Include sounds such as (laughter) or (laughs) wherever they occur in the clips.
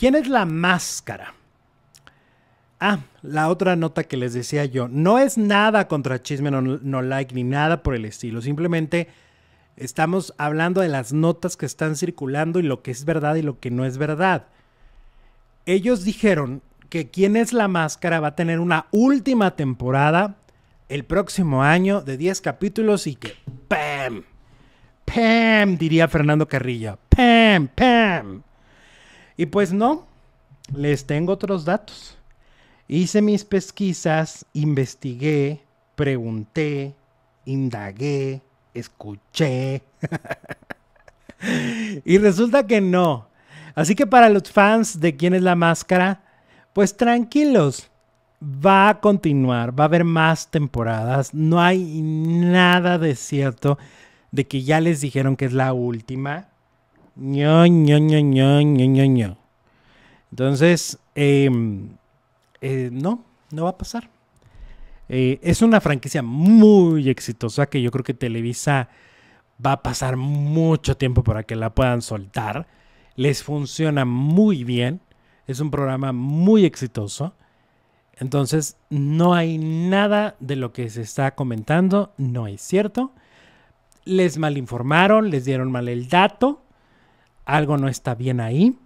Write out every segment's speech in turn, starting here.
¿Quién es la máscara? Ah, la otra nota que les decía yo. No es nada contra Chisme no, Like ni nada por el estilo. Simplemente estamos hablando de las notas que están circulando y lo que es verdad y lo que no es verdad. Ellos dijeron que Quién es la máscara va a tener una última temporada el próximo año de 10 capítulos y que ¡pam! ¡pam! diría Fernando Carrilla. ¡pam! ¡pam! Y pues no, les tengo otros datos. Hice mis pesquisas, investigué, pregunté, indagué, escuché. (laughs) y resulta que no. Así que para los fans de quién es la máscara, pues tranquilos, va a continuar, va a haber más temporadas, no hay nada de cierto de que ya les dijeron que es la última. Entonces, em, eh, no, no va a pasar. Eh, es una franquicia muy exitosa que yo creo que Televisa va a pasar mucho tiempo para que la puedan soltar. Les funciona muy bien. Es un programa muy exitoso. Entonces, no hay nada de lo que se está comentando, no es cierto. Les malinformaron, les dieron mal el dato algo no está bien ahí.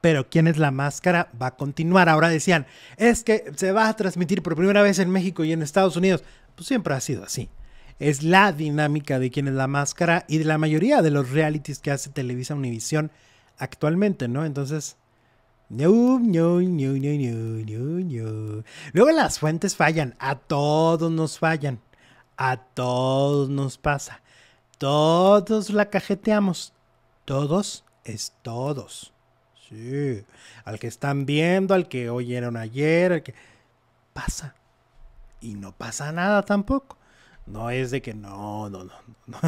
Pero quién es la máscara va a continuar. Ahora decían, es que se va a transmitir por primera vez en México y en Estados Unidos. Pues siempre ha sido así. Es la dinámica de quién es la máscara y de la mayoría de los realities que hace Televisa Univisión actualmente, ¿no? Entonces, Luego las fuentes fallan, a todos nos fallan, a todos nos pasa, todos la cajeteamos, todos es todos. Sí. Al que están viendo, al que oyeron ayer, al que... Pasa. Y no pasa nada tampoco. No es de que no, no, no, no.